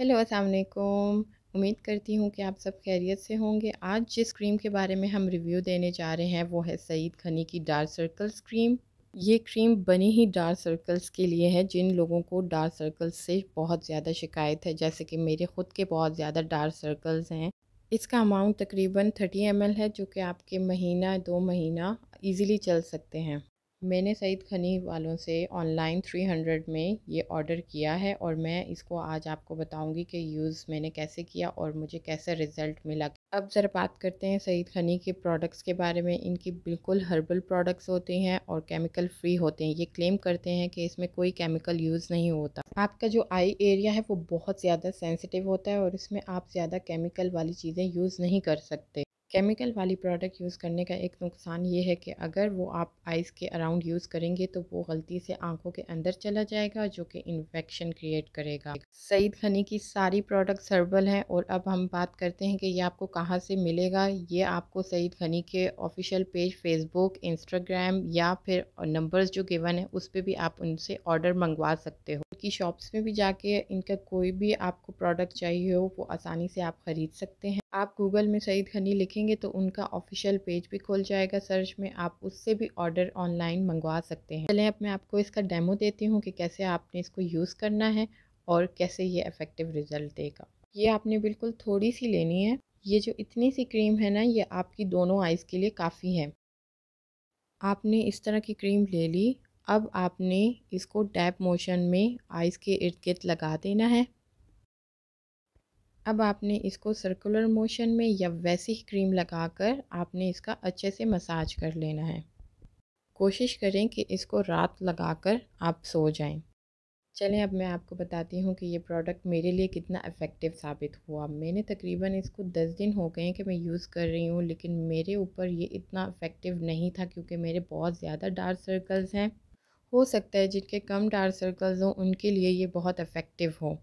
Hello असलकुम उम्मीद करती हूँ कि आप सब खैरियत से होंगे आज जिस क्रीम के बारे में हम रिव्यू देने जा रहे हैं वो है सईद खनी की डार्क सर्कल्स क्रीम ये क्रीम बनी ही डार्क सर्कल्स के लिए है जिन लोगों को डार्क सर्कल्स से बहुत ज़्यादा शिकायत है जैसे कि मेरे ख़ुद के बहुत ज़्यादा डार्क सर्कल्स हैं इसका अमाउंट तकरीबन थर्टी एम है जो कि आपके महीना दो महीना ईज़िली चल सकते हैं मैंने सईद खनी वालों से ऑनलाइन 300 में ये ऑर्डर किया है और मैं इसको आज आपको बताऊंगी कि यूज़ मैंने कैसे किया और मुझे कैसा रिज़ल्ट मिला अब ज़रा बात करते हैं सईद खनी के प्रोडक्ट्स के बारे में इनकी बिल्कुल हर्बल प्रोडक्ट्स होते हैं और केमिकल फ्री होते हैं ये क्लेम करते हैं कि इसमें कोई केमिकल यूज़ नहीं होता आपका जो आई एरिया है वो बहुत ज़्यादा सेंसिटिव होता है और इसमें आप ज़्यादा केमिकल वाली चीज़ें यूज़ नहीं कर सकते केमिकल वाली प्रोडक्ट यूज़ करने का एक नुकसान ये है कि अगर वो आप आइज़ के अराउंड यूज़ करेंगे तो वो गलती से आंखों के अंदर चला जाएगा जो कि इन्फेक्शन क्रिएट करेगा सईद खनी की सारी प्रोडक्ट हर्बल हैं और अब हम बात करते हैं कि ये आपको कहाँ से मिलेगा ये आपको सईद खनी के ऑफिशियल पेज फेसबुक इंस्टाग्राम या फिर नंबर जो गिवन है उस पर भी आप उनसे ऑर्डर मंगवा सकते हो कि शॉप्स में भी जाके इनका कोई भी आपको प्रोडक्ट चाहिए हो वो आसानी से आप ख़रीद सकते हैं आप गूगल में सईद घनी लिखेंगे तो उनका ऑफिशियल पेज भी खुल जाएगा सर्च में आप उससे भी ऑर्डर ऑनलाइन मंगवा सकते हैं चलें अब मैं आपको इसका डेमो देती हूँ कि कैसे आपने इसको यूज़ करना है और कैसे ये इफ़ेक्टिव रिज़ल्ट देगा ये आपने बिल्कुल थोड़ी सी लेनी है ये जो इतनी सी क्रीम है ना ये आपकी दोनों आइज़ के लिए काफ़ी है आपने इस तरह की क्रीम ले ली अब आपने इसको डैप मोशन में आइज़ के इर्द गिर्द लगा देना है अब आपने इसको सर्कुलर मोशन में या वैसी ही क्रीम लगाकर आपने इसका अच्छे से मसाज कर लेना है कोशिश करें कि इसको रात लगाकर आप सो जाएं। चलें अब मैं आपको बताती हूँ कि ये प्रोडक्ट मेरे लिए कितना इफ़ेक्टिव साबित हुआ मैंने तकरीबन इसको दस दिन हो गए हैं कि मैं यूज़ कर रही हूँ लेकिन मेरे ऊपर ये इतना इफ़ेक्टिव नहीं था क्योंकि मेरे बहुत ज़्यादा डार्क सर्कल्स हैं हो सकता है जिनके कम डार्क सर्कल्स हों उनके लिए ये बहुत इफ़ेक्टिव हो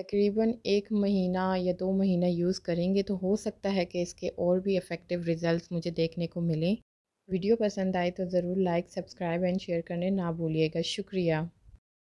तकरीबन एक महीना या दो महीना यूज़ करेंगे तो हो सकता है कि इसके और भी इफ़ेक्टिव रिज़ल्ट मुझे देखने को मिलें वीडियो पसंद आए तो ज़रूर लाइक सब्सक्राइब एंड शेयर करने ना भूलिएगा शुक्रिया